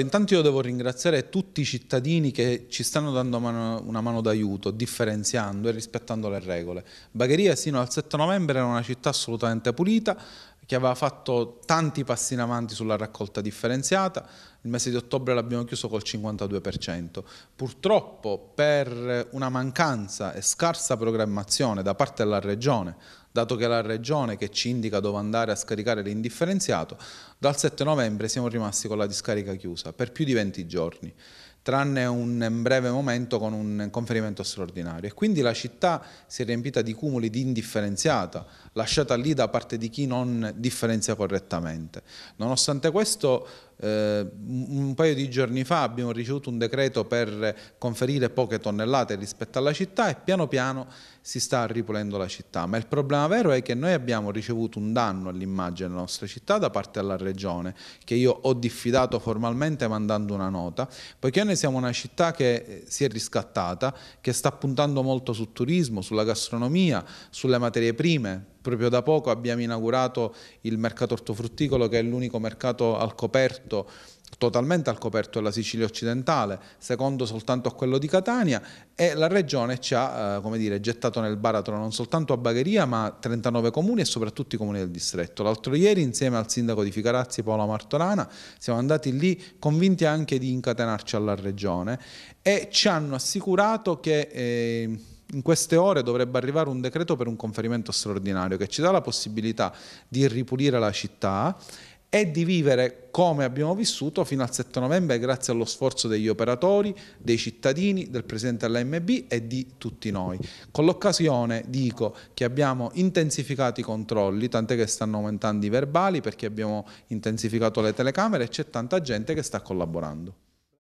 Intanto io devo ringraziare tutti i cittadini che ci stanno dando mano, una mano d'aiuto, differenziando e rispettando le regole. Bagheria sino al 7 novembre era una città assolutamente pulita, che aveva fatto tanti passi in avanti sulla raccolta differenziata, il mese di ottobre l'abbiamo chiuso col 52%. Purtroppo per una mancanza e scarsa programmazione da parte della Regione, dato che è la Regione che ci indica dove andare a scaricare l'indifferenziato, dal 7 novembre siamo rimasti con la discarica chiusa per più di 20 giorni tranne un breve momento con un conferimento straordinario. E quindi la città si è riempita di cumuli di indifferenziata, lasciata lì da parte di chi non differenzia correttamente. Nonostante questo eh, un paio di giorni fa abbiamo ricevuto un decreto per conferire poche tonnellate rispetto alla città e piano piano si sta ripulendo la città, ma il problema vero è che noi abbiamo ricevuto un danno all'immagine della nostra città da parte della regione, che io ho diffidato formalmente mandando una nota, poiché noi siamo una città che eh, si è riscattata, che sta puntando molto sul turismo, sulla gastronomia, sulle materie prime, Proprio da poco abbiamo inaugurato il mercato ortofrutticolo che è l'unico mercato al coperto totalmente al coperto della Sicilia occidentale, secondo soltanto a quello di Catania e la regione ci ha eh, dire, gettato nel baratro non soltanto a Bagheria ma 39 comuni e soprattutto i comuni del distretto. L'altro ieri insieme al sindaco di Ficarazzi Paola Martorana siamo andati lì convinti anche di incatenarci alla regione e ci hanno assicurato che... Eh, in queste ore dovrebbe arrivare un decreto per un conferimento straordinario che ci dà la possibilità di ripulire la città e di vivere come abbiamo vissuto fino al 7 novembre grazie allo sforzo degli operatori, dei cittadini, del Presidente dell'AMB e di tutti noi. Con l'occasione dico che abbiamo intensificato i controlli, tant'è che stanno aumentando i verbali perché abbiamo intensificato le telecamere e c'è tanta gente che sta collaborando.